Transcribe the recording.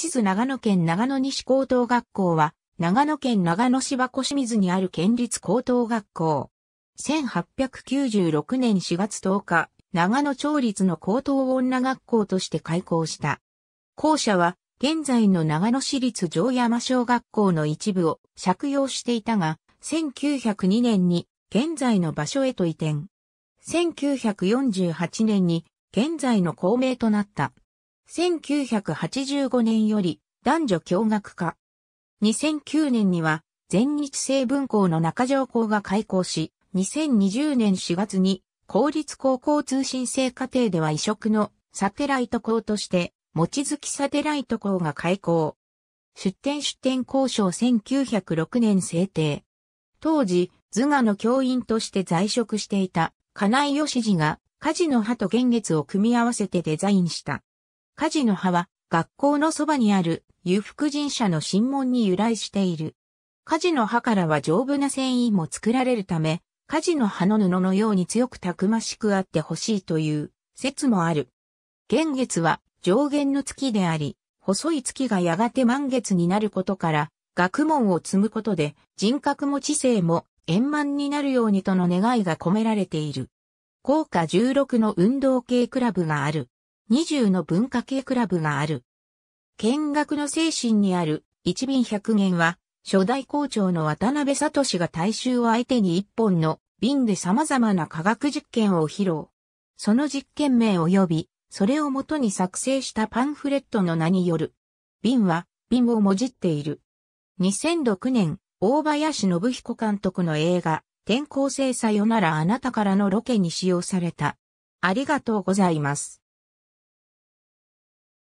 地図長野県長野西高等学校は、長野県長野市箱清水にある県立高等学校。1896年4月10日、長野町立の高等女学校として開校した。校舎は、現在の長野市立城山小学校の一部を借用していたが、1902年に現在の場所へと移転。1948年に現在の校名となった。1985年より男女共学化。2009年には全日制分校の中条校が開校し、2020年4月に公立高校通信制課程では異色のサテライト校として、づ月サテライト校が開校。出展出展交渉1906年制定。当時、図画の教員として在職していた金井義次が、火事の葉と元月を組み合わせてデザインしたカジの葉は学校のそばにある裕福神社の神門に由来している。カジの葉からは丈夫な繊維も作られるため、カジの葉の布のように強くたくましくあってほしいという説もある。元月は上限の月であり、細い月がやがて満月になることから、学問を積むことで人格も知性も円満になるようにとの願いが込められている。高価16の運動系クラブがある。20の文化系クラブがある。見学の精神にある一便百元は、初代校長の渡辺聡が大衆を相手に一本の瓶で様々な科学実験を披露。その実験名及び、それをもとに作成したパンフレットの名による。瓶は、瓶をもじっている。2006年、大林信彦監督の映画、転校生さよならあなたからのロケに使用された。ありがとうございます。